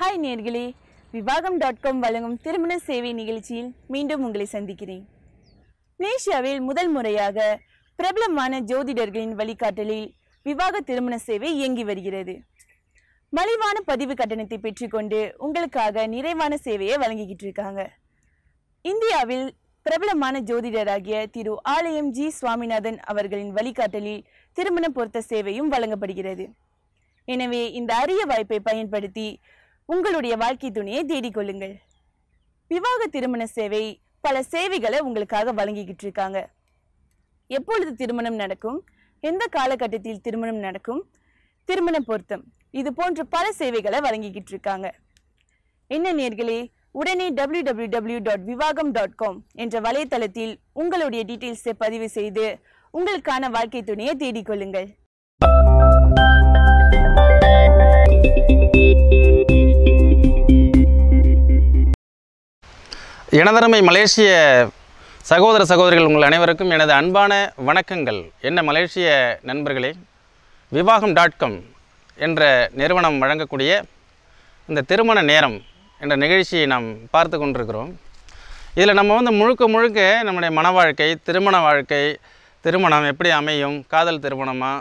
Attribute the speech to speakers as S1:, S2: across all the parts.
S1: hi நேர்களே விவாகம் dot com வழங்கும் திருமண சேவை நிகழ்ச்சியில் மீண்டும் உங்களை சந்திக்கிறேன் மலேசியாவில் முதல் முறையாக பிரபலமான ஜோதிடர்களின் வழிகாட்டலில் விவாக திருமண சேவை இயங்கி வருகிறது மலிவான பதிவு கட்டணத்தை பெற்றுக்கொண்டு உங்களுக்காக நிறைவான சேவையை வழங்கிக்கிட்டு இருக்காங்க இந்தியாவில் பிரபலமான ஜோதிடராகிய திரு ஆலயம் ஜி சுவாமிநாதன் அவர்களின் வழிகாட்டலில் திருமண பொருத்த சேவையும் வழங்கப்படுகிறது எனவே இந்த அரிய வாய்ப்பை பயன்படுத்தி உங்களுடைய வாழ்க்கை துணையை தேடிக்கொள்ளுங்கள் விவாக திருமண சேவை பல சேவைகளை உங்களுக்காக வழங்கிக்கிட்டு இருக்காங்க எப்பொழுது திருமணம் நடக்கும் எந்த காலகட்டத்தில் திருமணம் நடக்கும் திருமண பொருத்தம் இது போன்ற பல சேவைகளை வழங்கிக்கிட்டு இருக்காங்க என்ன நேர்களே உடனே W W W dot Vivaham dot com என்ற வலைத்தளத்தில் உங்களுடைய டீட்டெயில்ஸை பதிவு செய்து உங்களுக்கான வாழ்க்கை துணையை தேடிக்கொள்ளுங்கள் எனதருமை மலேசிய சகோதர சகோதரிகள் உங்கள் அனைவருக்கும் எனது அன்பான வணக்கங்கள் என்ன மலேசிய நண்பர்களே விவாகம் டாட் காம் என்ற நிறுவனம் வழங்கக்கூடிய இந்த திருமண நேரம் என்ற நிகழ்ச்சியை நாம் பார்த்து கொண்டிருக்கிறோம் இதில் நம்ம வந்து முழுக்க முழுக்க நம்முடைய மன வாழ்க்கை திருமண வாழ்க்கை திருமணம் எப்படி அமையும் காதல் திருமணமா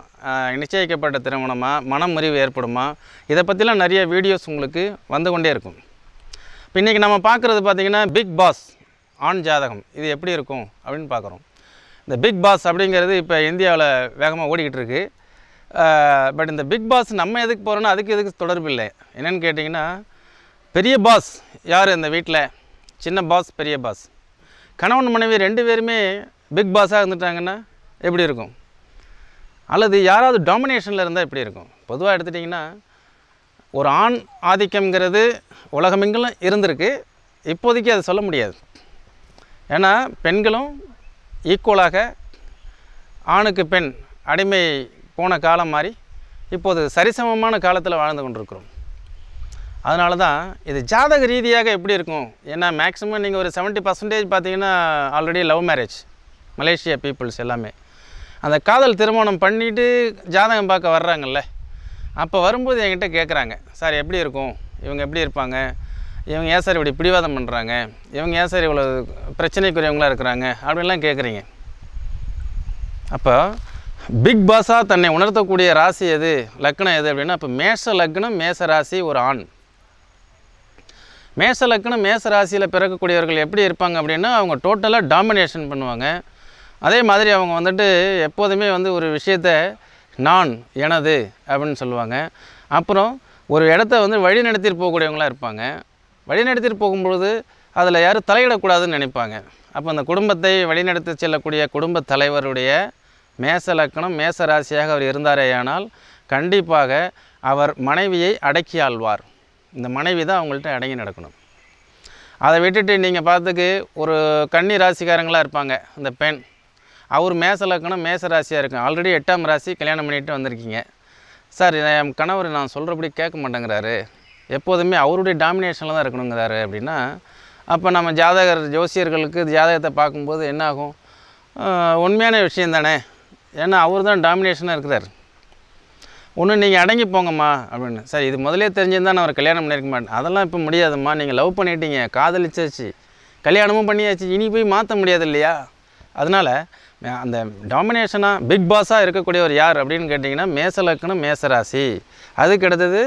S1: நிச்சயிக்கப்பட்ட திருமணமா மனமுறிவு ஏற்படுமா இதை பற்றிலாம் நிறைய வீடியோஸ் உங்களுக்கு வந்து கொண்டே இருக்கும் இன்றைக்கி நம்ம பார்க்குறது பார்த்திங்கன்னா பிக் பாஸ் ஆண் ஜாதகம் இது எப்படி இருக்கும் அப்படின்னு பார்க்குறோம் இந்த பிக் பாஸ் அப்படிங்கிறது இப்போ இந்தியாவில் வேகமாக ஓடிக்கிட்டு இருக்குது பட் இந்த பிக் பாஸ் நம்ம எதுக்கு போகிறோன்னா அதுக்கு எதுக்கு தொடர்பு இல்லை என்னென்னு கேட்டிங்கன்னா பெரிய பாஸ் யார் இந்த வீட்டில் சின்ன பாஸ் பெரிய பாஸ் கணவன் மனைவி ரெண்டு பேருமே பிக் பாஸாக இருந்துட்டாங்கன்னா எப்படி இருக்கும் அல்லது யாராவது டாமினேஷனில் இருந்தால் எப்படி இருக்கும் பொதுவாக எடுத்துட்டிங்கன்னா ஒரு ஆண் ஆதிக்கம்ங்கிறது உலகமெங்கிலும் இருந்திருக்கு இப்போதைக்கு அதை சொல்ல முடியாது ஏன்னா பெண்களும் ஈக்குவலாக ஆணுக்கு பெண் அடிமை போன காலம் மாதிரி இப்போது சரிசமமான காலத்தில் வாழ்ந்து கொண்டிருக்கிறோம் அதனால தான் இது ஜாதக ரீதியாக எப்படி இருக்கும் ஏன்னா மேக்ஸிமம் நீங்கள் ஒரு செவன்ட்டி பர்சன்டேஜ் பார்த்தீங்கன்னா already love marriage Malaysia peoples எல்லாமே அந்த காதல் திருமணம் பண்ணிவிட்டு ஜாதகம் பார்க்க வர்றாங்கல்ல அப்போ வரும்போது என்கிட்ட கேட்குறாங்க சார் எப்படி இருக்கும் இவங்க எப்படி இருப்பாங்க இவங்க ஏன் சார் இப்படி பிடிவாதம் பண்ணுறாங்க இவங்க ஏன் சார் இவ்வளோ பிரச்சனைக்குரியவங்களாக இருக்கிறாங்க அப்படின்லாம் கேட்குறீங்க அப்போ பிக் பாஸாக தன்னை உணர்த்தக்கூடிய ராசி எது லக்னம் எது அப்படின்னா அப்போ மேஷ லக்னம் மேச ராசி ஒரு ஆண் மேஷ லக்னம் மேச ராசியில் பிறக்கக்கூடியவர்கள் எப்படி இருப்பாங்க அப்படின்னா அவங்க டோட்டலாக டாமினேஷன் பண்ணுவாங்க அதே மாதிரி அவங்க வந்துட்டு எப்போதுமே வந்து ஒரு விஷயத்தை நான் எனது அப்படின்னு சொல்லுவாங்க அப்புறம் ஒரு இடத்த வந்து வழி நடத்திட்டு போகக்கூடியவங்களாக இருப்பாங்க வழி நடத்திட்டு போகும்பொழுது அதில் யாரும் தலையிடக்கூடாதுன்னு நினைப்பாங்க அப்போ அந்த குடும்பத்தை வழிநடத்தி செல்லக்கூடிய குடும்ப தலைவருடைய மேச லக்கணம் மேச ராசியாக அவர் இருந்தாரேயானால் கண்டிப்பாக அவர் மனைவியை அடக்கி ஆழ்வார் இந்த மனைவி தான் அவங்கள்ட்ட அடங்கி நடக்கணும் அதை விட்டுட்டு நீங்கள் பார்த்துக்கு ஒரு கன்னி ராசிக்காரங்களாக இருப்பாங்க இந்த பெண் அவர் மேச லக்கணம் மேச ராசியாக இருக்கும் ஆல்ரெடி எட்டாம் ராசி கல்யாணம் பண்ணிட்டு வந்திருக்கீங்க சார் என் கணவர் நான் சொல்கிறபடி கேட்க மாட்டேங்கிறாரு எப்போதுமே அவருடைய டாமினேஷனில் தான் இருக்கணுங்கிறாரு அப்படின்னா அப்போ நம்ம ஜாதகர் ஜோசியர்களுக்கு ஜாதகத்தை பார்க்கும்போது என்னாகும் உண்மையான விஷயம் தானே ஏன்னா அவர் தான் டாமினேஷனாக இருக்கிறார் ஒன்று நீங்கள் அடங்கி போங்கம்மா அப்படின்னு சார் இது முதலே தெரிஞ்சிருந்தால் நான் அவர் கல்யாணம் பண்ணியிருக்க மாட்டேன் அதெல்லாம் இப்போ முடியாதும்மா நீங்கள் லவ் பண்ணிட்டீங்க காதலிச்சாச்சு கல்யாணமும் பண்ணியாச்சு இனி போய் மாற்ற முடியாது இல்லையா அதனால் அந்த டாமினேஷனாக பிக் பாஸாக இருக்கக்கூடியவர் யார் அப்படின்னு கேட்டிங்கன்னா மேச லக்கணம் மேசராசி அதுக்கு அடுத்தது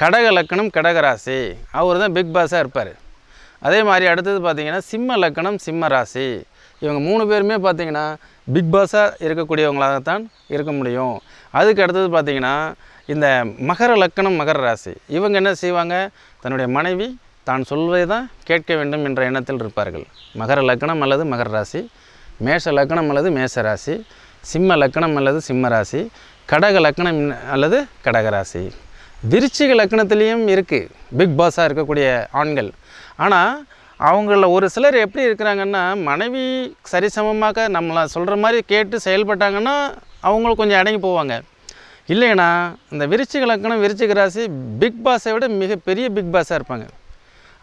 S1: கடக கடகராசி அவர் தான் பிக் பாஸாக இருப்பார் அதே மாதிரி அடுத்தது பார்த்திங்கன்னா சிம்ம லக்கணம் சிம்ம ராசி இவங்க மூணு பேருமே பார்த்திங்கன்னா பிக் பாஸாக இருக்கக்கூடியவங்களாகத்தான் இருக்க முடியும் அதுக்கு அடுத்தது பார்த்திங்கன்னா இந்த மகர லக்கணம் மகர ராசி இவங்க என்ன செய்வாங்க தன்னுடைய மனைவி தான் சொல்வதை தான் கேட்க வேண்டும் என்ற எண்ணத்தில் இருப்பார்கள் மகர லக்கணம் அல்லது மகர ராசி மேஷ லக்கணம் அல்லது மேஷராசி சிம்ம லக்கணம் அல்லது சிம்ம ராசி கடக லக்கணம் அல்லது கடகராசி விருச்சிக லக்கணத்துலேயும் இருக்குது பிக் பாஸாக இருக்கக்கூடிய ஆண்கள் ஆனால் அவங்கள ஒரு சிலர் எப்படி இருக்கிறாங்கன்னா மனைவி சரிசமமாக நம்மளை சொல்கிற மாதிரி கேட்டு செயல்பட்டாங்கன்னா அவங்களும் கொஞ்சம் அடங்கி போவாங்க இல்லைன்னா இந்த விருச்சிக லக்கணம் விருச்சிக ராசி பிக் பாஸை விட மிகப்பெரிய பிக் பாஸாக இருப்பாங்க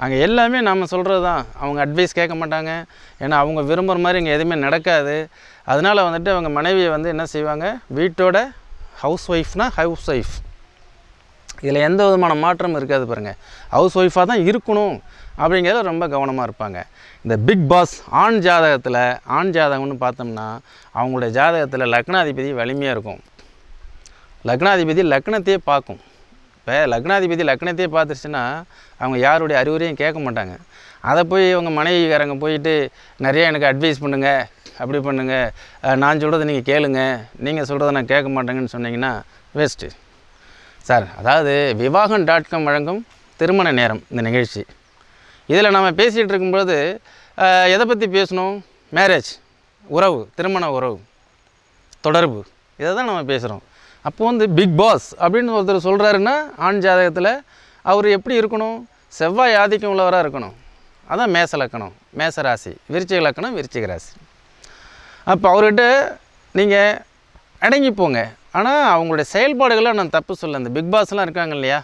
S1: அங்கே எல்லாமே நம்ம சொல்கிறது தான் அவங்க அட்வைஸ் கேட்க மாட்டாங்க ஏன்னா அவங்க விரும்புகிற மாதிரி இங்கே எதுவுமே நடக்காது அதனால் வந்துட்டு அவங்க மனைவியை வந்து என்ன செய்வாங்க வீட்டோட ஹவுஸ் ஒய்ஃப்னால் ஹவுஸ் ஒய்ஃப் இதில் எந்த விதமான மாற்றமும் இருக்காது பாருங்கள் ஹவுஸ் ஒய்ஃபாக தான் இருக்கணும் அப்படிங்கிறத ரொம்ப கவனமாக இருப்பாங்க இந்த பிக் பாஸ் ஆண் ஜாதகத்தில் ஆண் ஜாதகம்னு பார்த்தோம்னா அவங்களுடைய ஜாதகத்தில் லக்னாதிபதி வலிமையாக இருக்கும் லக்னாதிபதி லக்னத்தையே பார்க்கும் இப்போ லக்னாதிபதி லக்னத்தையே பார்த்துருச்சுன்னா அவங்க யாருடைய அறிவுரையும் கேட்க மாட்டாங்க அதை போய் இவங்க மனைவிக்காரங்க போயிட்டு நிறையா எனக்கு அட்வைஸ் பண்ணுங்கள் அப்படி பண்ணுங்கள் நான் சொல்கிறத நீங்கள் கேளுங்க நீங்கள் சொல்கிறத நான் கேட்க மாட்டேங்கன்னு சொன்னீங்கன்னா வேஸ்ட்டு சார் அதாவது விவாகம் டாட் காம் வழங்கும் திருமண நேரம் இந்த நிகழ்ச்சி இதில் நம்ம பேசிகிட்டு இருக்கும்போது எதை பற்றி பேசணும் மேரேஜ் உறவு திருமண உறவு தொடர்பு இதை தான் நம்ம பேசுகிறோம் அப்போ வந்து பிக் பாஸ் அப்படின்னு ஒருத்தர் சொல்கிறாருன்னா ஆண் ஜாதகத்தில் அவர் எப்படி இருக்கணும் செவ்வாய் ஆதிக்கம் உள்ளவராக இருக்கணும் அதான் மேச லக்கணம் மேச ராசி விருச்சிக லக்கணம் விருச்சிக ராசி அப்போ அவர்கிட்ட நீங்கள் அடங்கி போங்க ஆனால் அவங்களுடைய செயல்பாடுகளை நான் தப்பு சொல்ல இந்த பிக் பாஸ்லாம் இருக்காங்க இல்லையா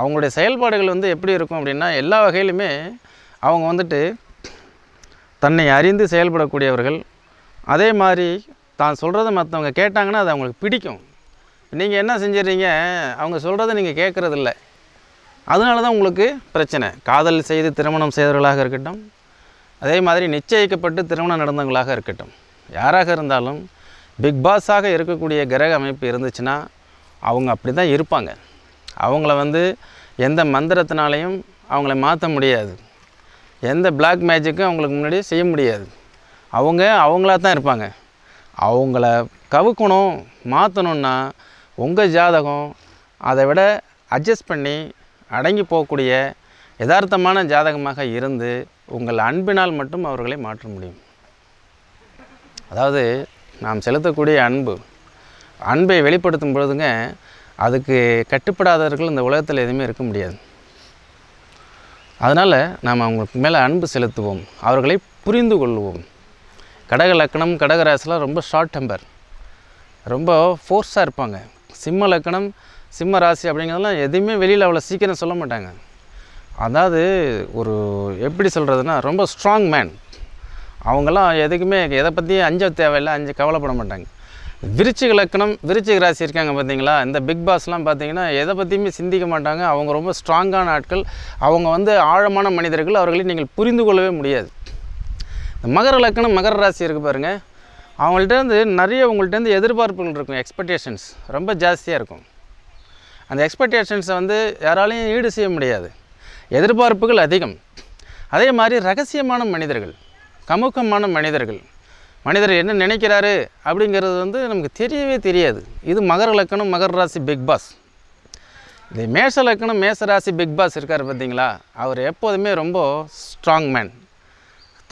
S1: அவங்களுடைய செயல்பாடுகள் வந்து எப்படி இருக்கும் அப்படின்னா எல்லா வகையிலுமே அவங்க வந்துட்டு தன்னை அறிந்து செயல்படக்கூடியவர்கள் அதே மாதிரி தான் சொல்கிறத மற்றவங்க கேட்டாங்கன்னா அது அவங்களுக்கு பிடிக்கும் நீங்கள் என்ன செஞ்சிடறீங்க அவங்க சொல்கிறத நீங்கள் கேட்குறதில்ல அதனால தான் உங்களுக்கு பிரச்சனை காதல் செய்து திருமணம் செய்தவர்களாக இருக்கட்டும் அதே மாதிரி நிச்சயிக்கப்பட்டு திருமணம் நடந்தவங்களாக இருக்கட்டும் யாராக இருந்தாலும் பிக் பாஸாக இருக்கக்கூடிய கிரக அமைப்பு இருந்துச்சுன்னா அவங்க அப்படி தான் இருப்பாங்க அவங்கள வந்து எந்த மந்திரத்தினாலையும் அவங்கள மாற்ற முடியாது எந்த பிளாக் மேஜிக்கும் அவங்களுக்கு முன்னாடி செய்ய முடியாது அவங்க அவங்களாக தான் இருப்பாங்க அவங்கள கவுக்கணும் மாற்றணுன்னா உங்கள் ஜாதகம் அதை விட அட்ஜஸ்ட் பண்ணி அடங்கி போகக்கூடிய யதார்த்தமான ஜாதகமாக இருந்து உங்கள் அன்பினால் மட்டும் அவர்களை மாற்ற முடியும் அதாவது நாம் செலுத்தக்கூடிய அன்பு அன்பை வெளிப்படுத்தும் பொழுதுங்க அதுக்கு கட்டுப்படாதவர்கள் இந்த உலகத்தில் எதுவுமே இருக்க முடியாது அதனால் நாம் அவங்களுக்கு மேலே அன்பு செலுத்துவோம் அவர்களை புரிந்து கொள்வோம் கடக லக்கணம் கடகராசிலாம் ரொம்ப ஷார்ட் டெம்பர் ரொம்ப ஃபோர்ஸாக இருப்பாங்க சிம்ம லக்கணம் சிம்ம ராசி அப்படிங்கிறதெல்லாம் எதையுமே வெளியில் அவ்வளோ சீக்கிரம் சொல்ல மாட்டாங்க அதாவது ஒரு எப்படி சொல்கிறதுனா ரொம்ப ஸ்ட்ராங் மேன் அவங்கெல்லாம் எதுக்குமே எதை பற்றியும் அஞ்ச தேவையில்லை அஞ்சு கவலைப்பட மாட்டாங்க விருச்சிக லக்கணம் விருச்சிக ராசி இருக்காங்க பார்த்தீங்களா இந்த பிக் பாஸ்லாம் பார்த்தீங்கன்னா எதை பற்றியுமே சிந்திக்க மாட்டாங்க அவங்க ரொம்ப ஸ்ட்ராங்கான ஆட்கள் அவங்க வந்து ஆழமான மனிதர்கள் அவர்களை நீங்கள் புரிந்து கொள்ளவே முடியாது இந்த மகர லக்கணம் மகர ராசி இருக்குது பாருங்கள் அவங்கள்ட்ட வந்து நிறைய உங்கள்கிட்ட வந்து எதிர்பார்ப்புகள் இருக்கும் எக்ஸ்பெக்டேஷன்ஸ் ரொம்ப ஜாஸ்தியாக இருக்கும் அந்த எக்ஸ்பெக்டேஷன்ஸை வந்து யாராலையும் ஈடு செய்ய முடியாது எதிர்பார்ப்புகள் அதிகம் அதே மாதிரி ரகசியமான மனிதர்கள் கமுக்கமான மனிதர்கள் மனிதர் என்ன நினைக்கிறாரு அப்படிங்கிறது வந்து நமக்கு தெரியவே தெரியாது இது மகர லக்கணம் மகர ராசி பிக் பாஸ் இந்த மேஷ லக்கணம் மேச ராசி பிக் பாஸ் இருக்கார் பார்த்தீங்களா அவர் எப்போதுமே ரொம்ப ஸ்ட்ராங் மேன்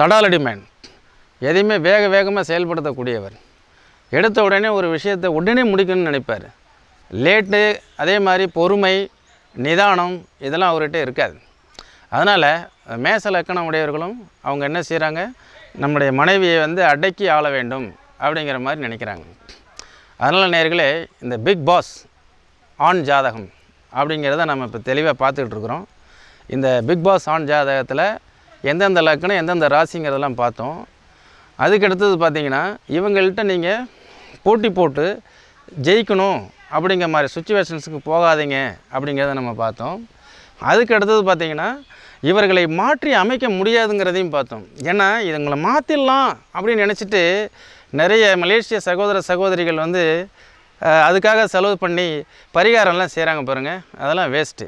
S1: தடாலடி மேன் எதையுமே வேக வேகமாக செயல்படுத்தக்கூடியவர் எடுத்த உடனே ஒரு விஷயத்தை உடனே முடிக்கணும்னு நினைப்பார் லேட்டு அதே மாதிரி பொறுமை நிதானம் இதெல்லாம் அவர்கிட்ட இருக்காது அதனால் மேச லக்கணம் உடையவர்களும் அவங்க என்ன செய்கிறாங்க நம்முடைய மனைவியை வந்து அடக்கி ஆள வேண்டும் அப்படிங்கிற மாதிரி நினைக்கிறாங்க அதனால் நேர்களே இந்த பிக் பாஸ் ஆண் ஜாதகம் அப்படிங்கிறத நம்ம இப்போ தெளிவாக பார்த்துக்கிட்டு இருக்கிறோம் இந்த பிக் பாஸ் ஆண் ஜாதகத்தில் எந்தெந்த லக்கணம் எந்தெந்த ராசிங்கிறதெல்லாம் பார்த்தோம் அதுக்கு அடுத்தது பார்த்தீங்கன்னா இவங்கள்ட்ட நீங்கள் போட்டி போட்டு ஜெயிக்கணும் அப்படிங்கிற மாதிரி சுச்சுவேஷன்ஸுக்கு போகாதீங்க அப்படிங்கிறத நம்ம பார்த்தோம் அதுக்கு அடுத்தது பார்த்திங்கன்னா இவர்களை மாற்றி அமைக்க முடியாதுங்கிறதையும் பார்த்தோம் ஏன்னா இதுங்களை மாற்றிடலாம் அப்படின்னு நினச்சிட்டு நிறைய மலேசிய சகோதர சகோதரிகள் வந்து அதுக்காக செலவு பண்ணி பரிகாரம்லாம் செய்கிறாங்க பாருங்கள் அதெல்லாம் வேஸ்ட்டு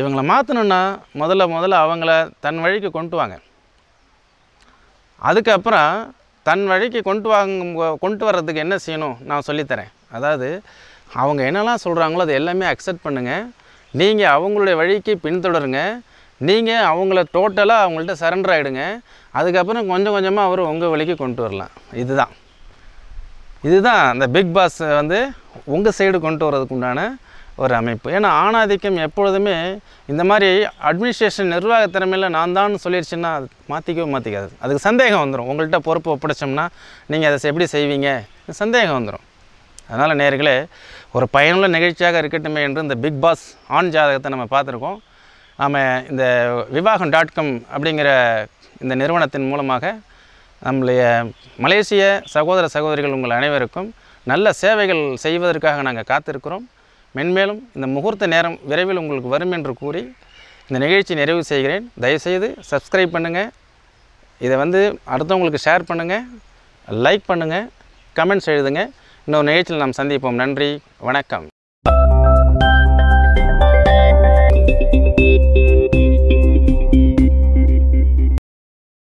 S1: இவங்களை மாற்றணுன்னா முதல்ல முதல்ல அவங்கள தன் வழிக்கு கொண்டு வாங்க அதுக்கப்புறம் தன் வழிக்கு கொண்டு வாங்க கொண்டு வர்றதுக்கு என்ன செய்யணும் நான் சொல்லித்தரேன் அதாவது அவங்க என்னெல்லாம் சொல்கிறாங்களோ அது எல்லாமே அக்செப்ட் பண்ணுங்கள் நீங்கள் அவங்களுடைய வழிக்கு பின்தொடருங்க நீங்கள் அவங்கள டோட்டலாக அவங்கள்ட்ட சரண்டர் ஆகிடுங்க அதுக்கப்புறம் கொஞ்சம் கொஞ்சமாக அவர் உங்கள் வழிக்கு கொண்டு வரலாம் இதுதான் இதுதான் அந்த பிக் பாஸ் வந்து உங்கள் சைடு கொண்டு வர்றதுக்கு உண்டான ஒரு அமைப்பு ஏன்னா ஆணாதிக்கம் எப்பொழுதுமே இந்த மாதிரி அட்மினிஸ்ட்ரேஷன் நிர்வாக திறமையில் நான் தான் சொல்லிடுச்சுன்னா அது மாற்றிக்கவே மாற்றிக்காது அதுக்கு சந்தேகம் வந்துடும் உங்கள்கிட்ட பொறுப்பு ஒப்படைச்சோம்னா நீங்கள் அதை எப்படி செய்வீங்க சந்தேகம் வந்துடும் அதனால் நேர்களே ஒரு பயனுள்ள நிகழ்ச்சியாக இருக்கட்டுமே என்று இந்த பிக் பாஸ் ஆண் ஜாதகத்தை நம்ம பார்த்துருக்கோம் நாம் இந்த விவாகம் டாட் காம் அப்படிங்கிற இந்த நிறுவனத்தின் மூலமாக நம்முடைய மலேசிய சகோதர சகோதரிகள் உங்கள் அனைவருக்கும் நல்ல சேவைகள் செய்வதற்காக நாங்கள் காத்திருக்கிறோம் மென்மேலும் இந்த முகூர்த்த நேரம் விரைவில் உங்களுக்கு வரும் என்று கூறி இந்த நிகழ்ச்சி நிறைவு செய்கிறேன் தயவுசெய்து சப்ஸ்கிரைப் பண்ணுங்கள் இதை வந்து அடுத்தவங்களுக்கு ஷேர் பண்ணுங்கள் லைக் பண்ணுங்கள் கமெண்ட்ஸ் எழுதுங்க இன்னொரு நிகழ்ச்சியில் நாம் சந்திப்போம் நன்றி வணக்கம்